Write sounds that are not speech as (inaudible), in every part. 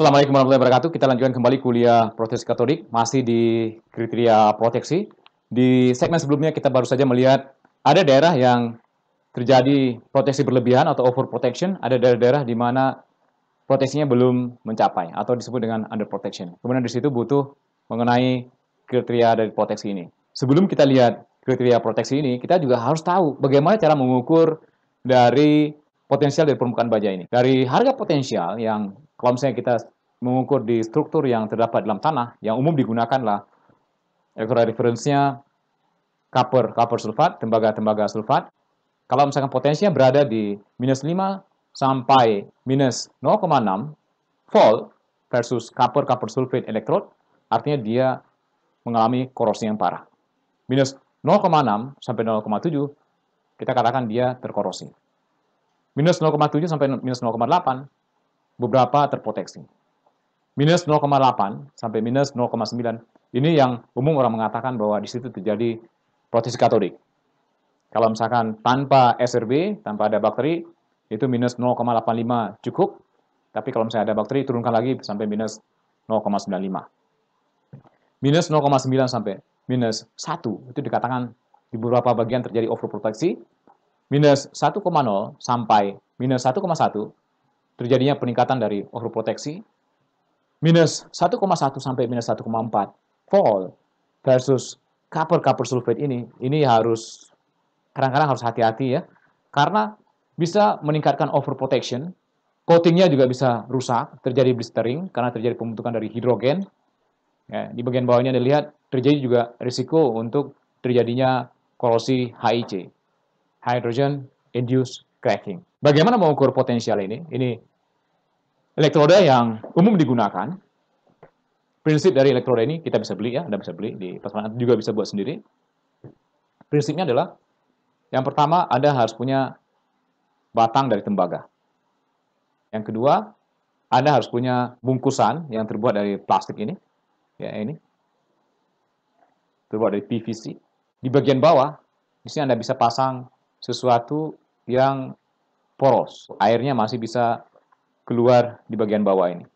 Assalamualaikum warahmatullahi wabarakatuh. Kita lanjutkan kembali kuliah protes Katolik masih di kriteria proteksi. Di segmen sebelumnya kita baru saja melihat ada daerah yang terjadi proteksi berlebihan atau over protection, ada daerah-daerah di mana proteksinya belum mencapai atau disebut dengan under protection. Kemudian di situ butuh mengenai kriteria dari proteksi ini. Sebelum kita lihat kriteria proteksi ini, kita juga harus tahu bagaimana cara mengukur dari potensial dari permukaan baja ini. Dari harga potensial yang kalau misalnya kita mengukur di struktur yang terdapat dalam tanah, yang umum digunakanlah elektroda referensinya copper, copper sulfat, tembaga-tembaga sulfat. Kalau misalkan potensinya berada di minus 5 sampai minus 0,6 volt versus copper, copper sulfate elektrod, artinya dia mengalami korosi yang parah. Minus 0,6 sampai 0,7, kita katakan dia terkorosi. Minus 0,7 sampai minus 0,8, beberapa terproteksi. Minus 0,8 sampai minus 0,9 ini yang umum orang mengatakan bahwa di situ terjadi proteksi katodik. Kalau misalkan tanpa SRB, tanpa ada bakteri, itu minus 0,85 cukup. Tapi kalau misalnya ada bakteri, turunkan lagi sampai minus 0,95. Minus 0,9 sampai minus 1, itu dikatakan di beberapa bagian terjadi overproteksi. Minus 1,0 sampai minus 1,1 terjadinya peningkatan dari overproteksi minus 1,1 sampai minus 1,4 fall versus copper-copper sulfate ini, ini harus kadang-kadang harus hati-hati ya, karena bisa meningkatkan overprotection, coatingnya juga bisa rusak, terjadi blistering karena terjadi pembentukan dari hidrogen. Ya, di bagian bawahnya Anda lihat terjadi juga risiko untuk terjadinya korosi HIC, hydrogen induced cracking. Bagaimana mengukur potensial ini? Ini elektroda yang umum digunakan. Prinsip dari elektroda ini kita bisa beli ya, Anda bisa beli di pasaran juga bisa buat sendiri. Prinsipnya adalah yang pertama Anda harus punya batang dari tembaga. Yang kedua, Anda harus punya bungkusan yang terbuat dari plastik ini. Ya, ini. Terbuat dari PVC. Di bagian bawah, di sini Anda bisa pasang sesuatu yang poros. Airnya masih bisa keluar di bagian bawah ini.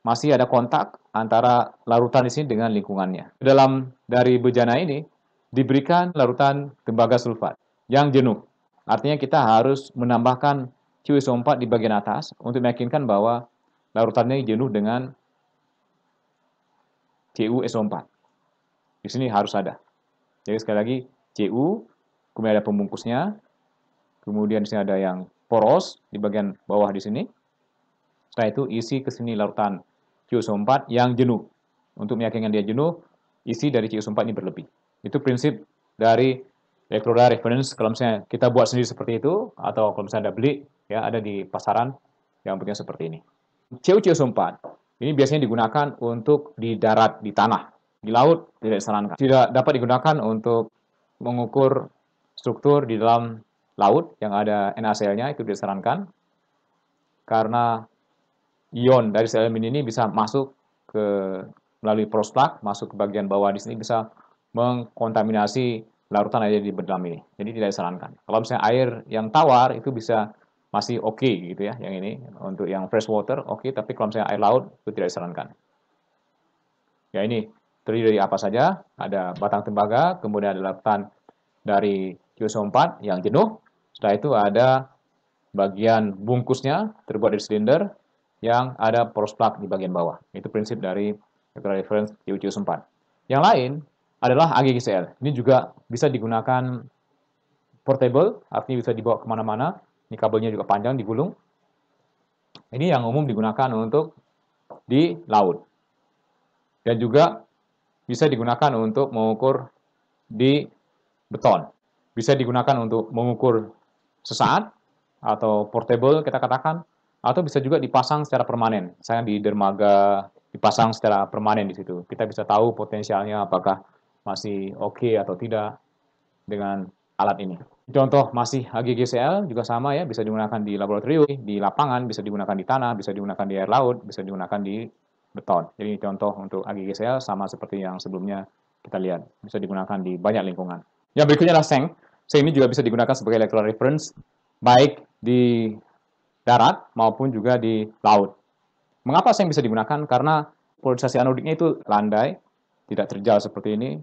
Masih ada kontak antara larutan di sini dengan lingkungannya. Dalam dari bejana ini diberikan larutan tembaga sulfat yang jenuh. Artinya kita harus menambahkan QSO4 di bagian atas untuk meyakinkan bahwa larutannya jenuh dengan CuSO4. Di sini harus ada. Jadi sekali lagi Cu, kemudian ada pembungkusnya, kemudian di sini ada yang poros di bagian bawah di sini, setelah itu isi ke sini larutan CuSO4 yang jenuh. Untuk meyakinkan dia jenuh, isi dari CuSO4 ini berlebih. Itu prinsip dari elektroda reference kalau misalnya kita buat sendiri seperti itu atau kalau misalnya ada beli ya ada di pasaran yang punya seperti ini. CuCuSO4 ini biasanya digunakan untuk di darat, di tanah, di laut tidak disarankan. Tidak dapat digunakan untuk mengukur struktur di dalam laut yang ada NaCl-nya itu disarankan karena ion dari sel selamin ini bisa masuk ke melalui prostat masuk ke bagian bawah di sini bisa mengkontaminasi larutan air di bedam ini. Jadi tidak disarankan. Kalau misalnya air yang tawar itu bisa masih oke okay, gitu ya, yang ini untuk yang fresh water oke, okay, tapi kalau misalnya air laut itu tidak disarankan. Ya ini terdiri dari apa saja? Ada batang tembaga, kemudian ada larutan dari QSO4 yang jenuh. Setelah itu ada bagian bungkusnya terbuat dari silinder, yang ada poros plug di bagian bawah. Itu prinsip dari vector reference UCS 4. Yang lain adalah AGGCL. Ini juga bisa digunakan portable, artinya bisa dibawa kemana-mana. Ini kabelnya juga panjang, digulung. Ini yang umum digunakan untuk di laut. Dan juga bisa digunakan untuk mengukur di beton. Bisa digunakan untuk mengukur sesaat atau portable kita katakan, atau bisa juga dipasang secara permanen. Saya di dermaga dipasang secara permanen di situ. Kita bisa tahu potensialnya apakah masih oke okay atau tidak dengan alat ini. Contoh masih HGGCL juga sama ya, bisa digunakan di laboratorium, di lapangan, bisa digunakan di tanah, bisa digunakan di air laut, bisa digunakan di beton. Jadi contoh untuk HGGCL sama seperti yang sebelumnya kita lihat, bisa digunakan di banyak lingkungan. Yang berikutnya adalah seng. Seng ini juga bisa digunakan sebagai electoral reference, baik di darat maupun juga di laut. Mengapa seng bisa digunakan? Karena polarisasi anodiknya itu landai, tidak terjal seperti ini,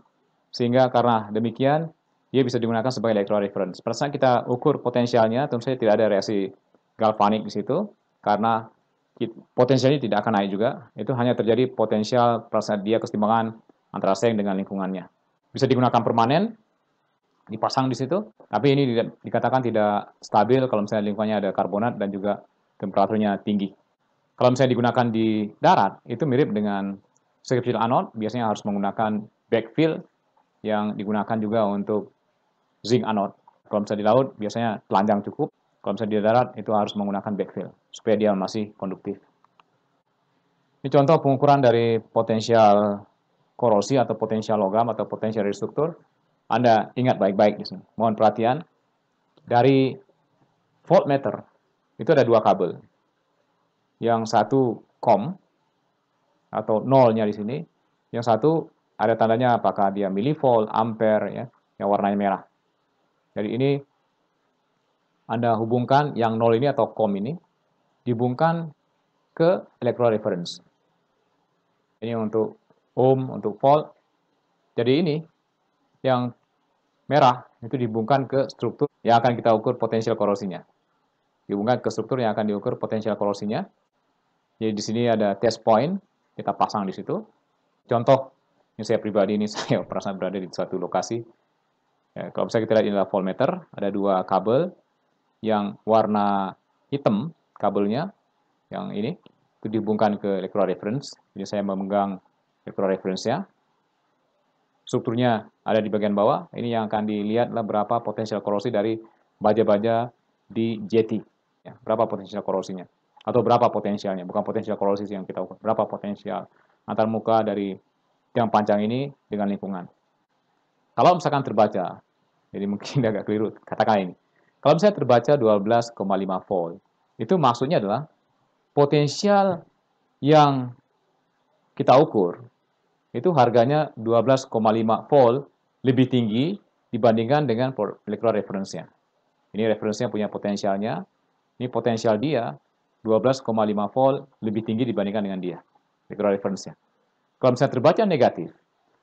sehingga karena demikian dia bisa digunakan sebagai electro reference. Pada saat kita ukur potensialnya, tentu saja tidak ada reaksi galvanik di situ, karena potensialnya tidak akan naik juga. Itu hanya terjadi potensial pada saat dia kesetimbangan antara seng dengan lingkungannya. Bisa digunakan permanen, dipasang di situ, tapi ini di, dikatakan tidak stabil kalau misalnya lingkungannya ada karbonat dan juga temperaturnya tinggi. Kalau misalnya digunakan di darat, itu mirip dengan skripsi anode, biasanya harus menggunakan backfill yang digunakan juga untuk zinc anode. Kalau misalnya di laut, biasanya telanjang cukup. Kalau misalnya di darat, itu harus menggunakan backfill, supaya dia masih konduktif. Ini contoh pengukuran dari potensial korosi atau potensial logam atau potensial restruktur anda ingat baik-baik di sini. Mohon perhatian. Dari voltmeter itu ada dua kabel. Yang satu com atau nolnya di sini. Yang satu ada tandanya apakah dia milivolt, ampere, ya, yang warnanya merah. Jadi ini Anda hubungkan yang nol ini atau com ini dihubungkan ke electro reference. Ini untuk ohm, untuk volt. Jadi ini yang merah itu dihubungkan ke struktur yang akan kita ukur potensial korosinya. Dihubungkan ke struktur yang akan diukur potensial korosinya. Jadi di sini ada test point, kita pasang di situ. Contoh, ini saya pribadi, ini (laughs) saya perasaan berada di suatu lokasi. Ya, kalau bisa kita lihat ini adalah voltmeter, ada dua kabel yang warna hitam kabelnya, yang ini, itu dihubungkan ke electro reference. Jadi saya memegang electro reference-nya. Strukturnya ada di bagian bawah. Ini yang akan dilihat adalah berapa potensial korosi dari baja-baja di jeti. Ya, berapa potensial korosinya? Atau berapa potensialnya? Bukan potensial korosi yang kita ukur. Berapa potensial antar muka dari tiang panjang ini dengan lingkungan. Kalau misalkan terbaca, jadi mungkin (laughs) agak keliru, katakan ini. Kalau misalnya terbaca 12,5 volt, itu maksudnya adalah potensial yang kita ukur itu harganya 12,5 volt lebih tinggi dibandingkan dengan reference referensinya. Ini reference referensinya punya potensialnya. Ini potensial dia 12,5 volt lebih tinggi dibandingkan dengan dia. reference referensinya. Kalau misalnya terbaca negatif,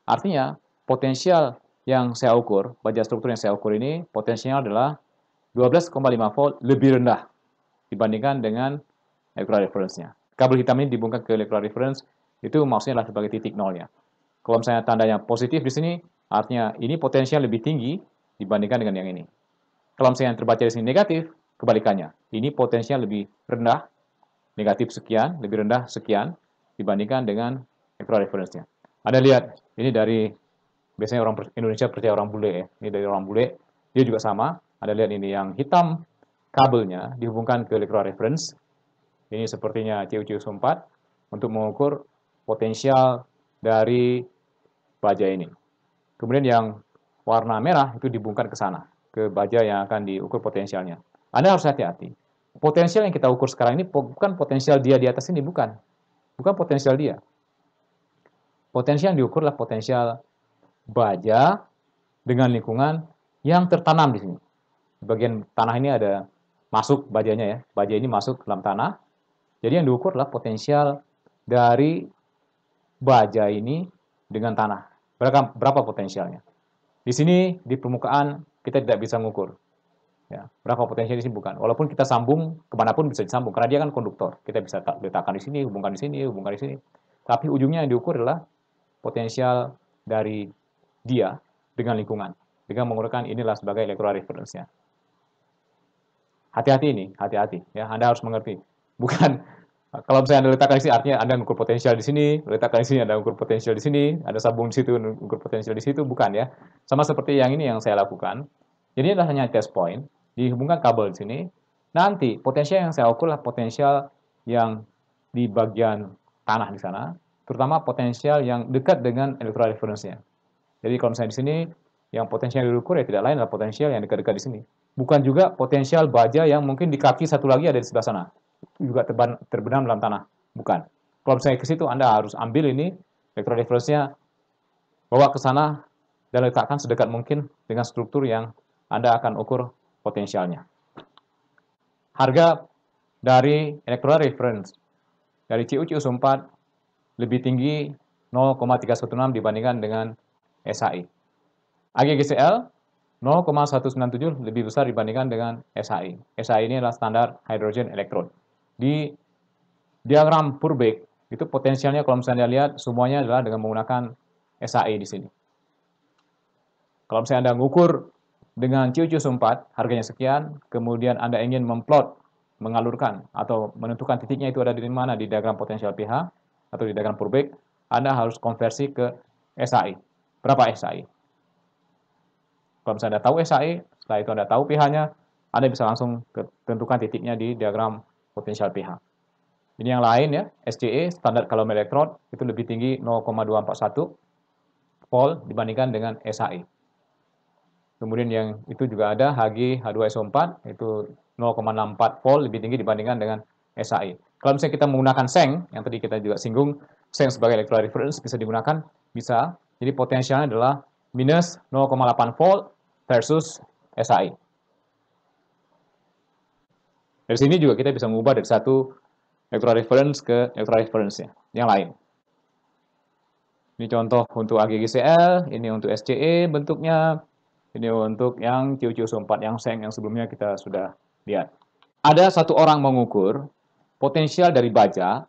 artinya potensial yang saya ukur, baja struktur yang saya ukur ini potensial adalah 12,5 volt lebih rendah dibandingkan dengan molecular reference-nya. Kabel hitam ini dibungkam ke molecular reference, itu maksudnya adalah sebagai titik nolnya. Kalau misalnya tandanya positif di sini, Artinya ini potensial lebih tinggi dibandingkan dengan yang ini. Kalau misalnya yang terbaca di sini negatif, kebalikannya. Ini potensial lebih rendah, negatif sekian, lebih rendah sekian dibandingkan dengan extra reference-nya. Anda lihat, ini dari biasanya orang Indonesia percaya orang bule ya. Ini dari orang bule, dia juga sama. Anda lihat ini yang hitam kabelnya dihubungkan ke electro reference. Ini sepertinya CUC 4 untuk mengukur potensial dari baja ini. Kemudian yang warna merah itu dibungkan ke sana, ke baja yang akan diukur potensialnya. Anda harus hati-hati. Potensial yang kita ukur sekarang ini bukan potensial dia di atas ini, bukan. Bukan potensial dia. Potensial yang diukurlah potensial baja dengan lingkungan yang tertanam di sini. bagian tanah ini ada masuk bajanya ya. Baja ini masuk dalam tanah. Jadi yang diukurlah potensial dari baja ini dengan tanah. Berapa, berapa potensialnya? Di sini di permukaan kita tidak bisa mengukur. Ya, berapa potensial di sini bukan. Walaupun kita sambung kemanapun bisa disambung karena dia kan konduktor. Kita bisa letakkan di sini, hubungkan di sini, hubungkan di sini. Tapi ujungnya yang diukur adalah potensial dari dia dengan lingkungan dengan menggunakan inilah sebagai electoral reference Hati-hati ini, hati-hati ya. Anda harus mengerti. Bukan Nah, kalau misalnya Anda letakkan di sini, artinya Anda mengukur potensial di sini, letakkan di sini, Anda mengukur potensial di sini, ada sabung di situ, mengukur potensial di situ, bukan ya. Sama seperti yang ini yang saya lakukan. Jadi adalah hanya test point, dihubungkan kabel di sini. Nanti potensial yang saya ukur lah potensial yang di bagian tanah di sana, terutama potensial yang dekat dengan electrical reference-nya. Jadi kalau misalnya di sini, yang potensial yang diukur ya tidak lain adalah potensial yang dekat-dekat di sini. Bukan juga potensial baja yang mungkin di kaki satu lagi ada di sebelah sana juga terban, terbenam dalam tanah. Bukan. Kalau misalnya ke situ, Anda harus ambil ini, vektor bawa ke sana, dan letakkan sedekat mungkin dengan struktur yang Anda akan ukur potensialnya. Harga dari electoral reference dari CU-CU4 lebih tinggi 0,316 dibandingkan dengan SAI. AGGCL 0,197 lebih besar dibandingkan dengan SAI. SAI ini adalah standar hydrogen electrode di diagram Purbeck itu potensialnya kalau misalnya Anda lihat semuanya adalah dengan menggunakan SAE di sini. Kalau misalnya Anda mengukur dengan ciu 4 harganya sekian, kemudian Anda ingin memplot, mengalurkan atau menentukan titiknya itu ada di mana di diagram potensial pH atau di diagram Purbeck, Anda harus konversi ke SAE. Berapa SAE? Kalau misalnya Anda tahu SAE, setelah itu Anda tahu pH-nya, Anda bisa langsung tentukan titiknya di diagram potensial pH. Ini yang lain ya, SCE, standar kalium elektron, itu lebih tinggi 0,241 vol dibandingkan dengan SAE. Kemudian yang itu juga ada Hg H2SO4, itu 0,64 volt lebih tinggi dibandingkan dengan SAE. Kalau misalnya kita menggunakan seng, yang tadi kita juga singgung, seng sebagai electrolyte reference bisa digunakan, bisa. Jadi potensialnya adalah minus 0,8 volt versus SAE. Dari sini juga kita bisa mengubah dari satu electoral reference ke electoral reference -nya, yang lain. Ini contoh untuk AGGCL, ini untuk SCE bentuknya, ini untuk yang CUCU 4 yang seng yang sebelumnya kita sudah lihat. Ada satu orang mengukur potensial dari baja,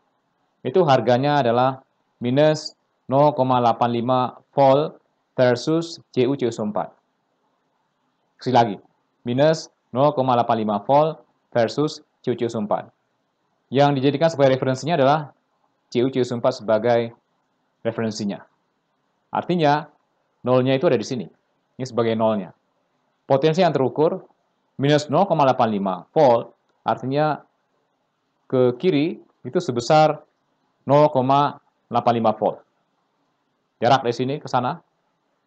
itu harganya adalah minus 0,85 volt versus CUCU 4. Sekali lagi, minus 0,85 volt versus CuCu Sumpat. Yang dijadikan sebagai referensinya adalah CuCu Sumpat sebagai referensinya. Artinya, nolnya itu ada di sini. Ini sebagai nolnya. Potensi yang terukur minus 0,85 volt, artinya ke kiri itu sebesar 0,85 volt. Jarak dari sini ke sana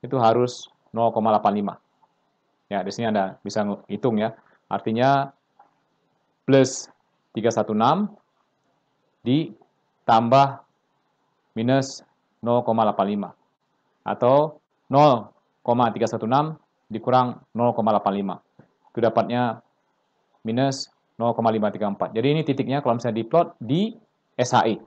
itu harus 0,85. Ya, di sini Anda bisa hitung ya. Artinya plus 316 ditambah minus 0,85 atau 0,316 dikurang 0,85 itu dapatnya minus 0,534 jadi ini titiknya kalau misalnya diplot di SHI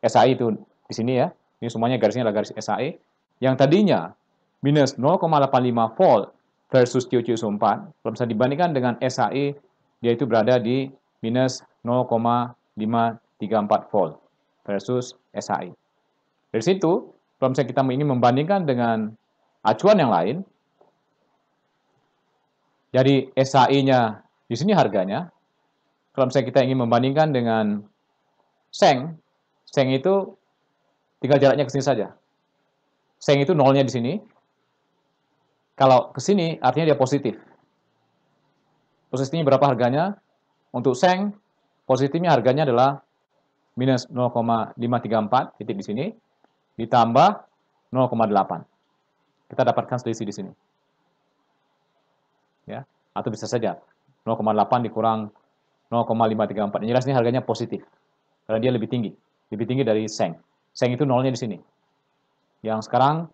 SHI itu di sini ya ini semuanya garisnya adalah garis SHI yang tadinya minus 0,85 volt versus QQ4 kalau misalnya dibandingkan dengan SHI dia itu berada di minus 0,534 volt versus SHI. Dari situ, kalau misalnya kita ingin membandingkan dengan acuan yang lain, dari SHI-nya di sini harganya, kalau misalnya kita ingin membandingkan dengan seng, seng itu tinggal jaraknya ke sini saja. Seng itu nolnya di sini. Kalau ke sini, artinya dia positif. Positifnya berapa harganya? Untuk Seng, positifnya harganya adalah minus 0,534 titik di sini, ditambah 0,8. Kita dapatkan selisih di sini. Ya, atau bisa saja 0,8 dikurang 0,534. Yang jelas ini harganya positif. Karena dia lebih tinggi. Lebih tinggi dari Seng. Seng itu nolnya di sini. Yang sekarang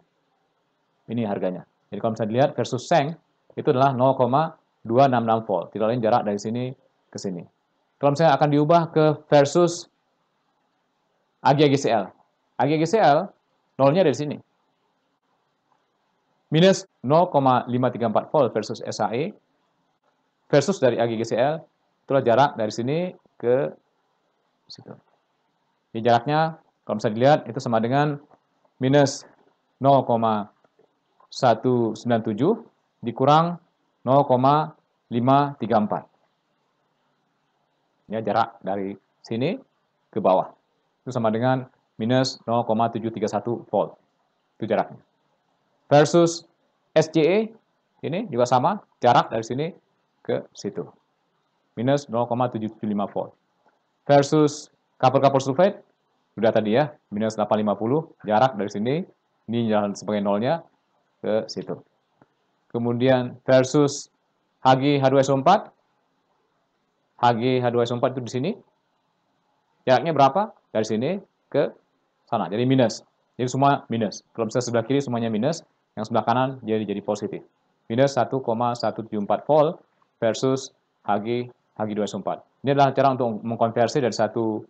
ini harganya. Jadi kalau bisa dilihat versus Seng itu adalah 0,534. 266 volt. Tidak lain jarak dari sini ke sini. Kalau misalnya akan diubah ke versus AGGCL. AGGCL nolnya dari sini. Minus 0,534 volt versus SAE versus dari AGGCL itulah jarak dari sini ke situ. Ini jaraknya kalau misalnya dilihat itu sama dengan minus 0,197 dikurang 0,534. Ya, jarak dari sini ke bawah. Itu sama dengan minus 0,731 volt. Itu jaraknya. Versus SCE, ini juga sama, jarak dari sini ke situ. Minus 0,775 volt. Versus kapur-kapur sulfate, sudah tadi ya, minus 850, jarak dari sini, ini jalan sebagai nolnya, ke situ kemudian versus h 2 so 4 h 2 so 4 itu di sini. Jaraknya berapa? Dari sini ke sana. Jadi minus. Jadi semua minus. Kalau bisa sebelah kiri semuanya minus, yang sebelah kanan jadi jadi positif. Minus 1,174 volt versus Hg Hg2SO4. Ini adalah cara untuk mengkonversi dari satu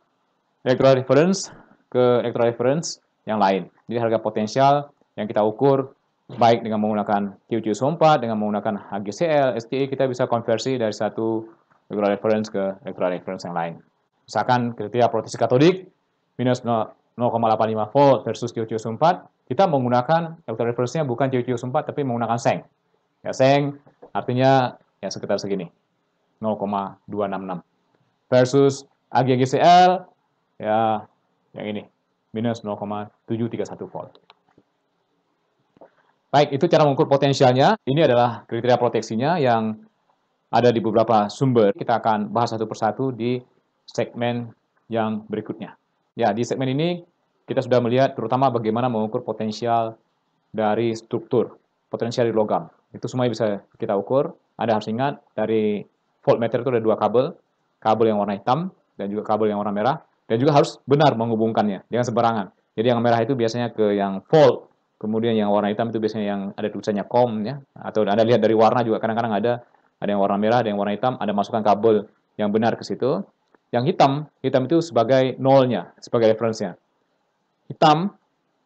electro reference ke electro reference yang lain. Jadi harga potensial yang kita ukur baik dengan menggunakan QQ Sompa, dengan menggunakan HGCL, STI, kita bisa konversi dari satu regular reference ke regular reference yang lain. Misalkan ketika protesi katodik, minus 0,85 volt versus QQ Sompa, kita menggunakan regular reference-nya bukan QQ Sompa, tapi menggunakan seng. Ya, seng artinya ya sekitar segini, 0,266. Versus AGGCL, ya yang ini, minus 0,731 volt. Baik, itu cara mengukur potensialnya. Ini adalah kriteria proteksinya yang ada di beberapa sumber. Kita akan bahas satu persatu di segmen yang berikutnya. Ya, di segmen ini kita sudah melihat terutama bagaimana mengukur potensial dari struktur, potensial di logam. Itu semuanya bisa kita ukur. Anda harus ingat dari voltmeter itu ada dua kabel, kabel yang warna hitam dan juga kabel yang warna merah, dan juga harus benar menghubungkannya, dengan seberangan. Jadi yang merah itu biasanya ke yang volt, Kemudian yang warna hitam itu biasanya yang ada tulisannya com ya atau Anda lihat dari warna juga kadang-kadang ada ada yang warna merah, ada yang warna hitam, ada masukan kabel yang benar ke situ. Yang hitam, hitam itu sebagai nolnya, sebagai referensinya. Hitam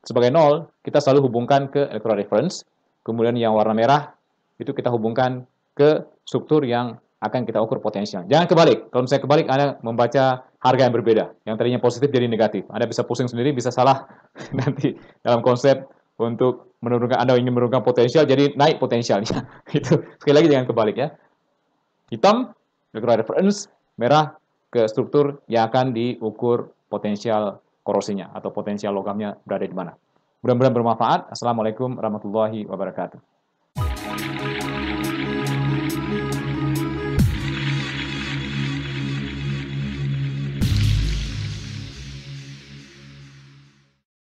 sebagai nol kita selalu hubungkan ke electoral reference. Kemudian yang warna merah itu kita hubungkan ke struktur yang akan kita ukur potensial. Jangan kebalik. Kalau misalnya kebalik, Anda membaca harga yang berbeda. Yang tadinya positif jadi negatif. Anda bisa pusing sendiri, bisa salah (laughs) nanti dalam konsep untuk menurunkan Anda ingin menurunkan potensial jadi naik potensialnya. (laughs) itu sekali lagi jangan kebalik ya. Hitam micro reference, merah ke struktur yang akan diukur potensial korosinya atau potensial logamnya berada di mana. Mudah-mudahan bermanfaat. Assalamualaikum warahmatullahi wabarakatuh.